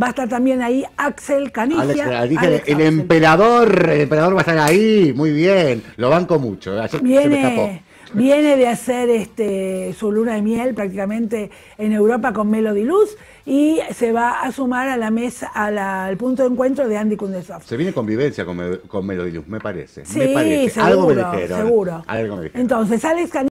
Va a estar también ahí Axel Canilla. el, emperador, el emperador va a estar ahí, muy bien. Lo banco mucho. Eh, viene, viene de hacer este, su luna de miel prácticamente en Europa con Melody Luz y se va a sumar a la mesa, al punto de encuentro de Andy Kundesov. Se viene convivencia con, con Melody Luz, me parece. Sí, me parece. Seguro, Algo Seguro. Entonces, Alex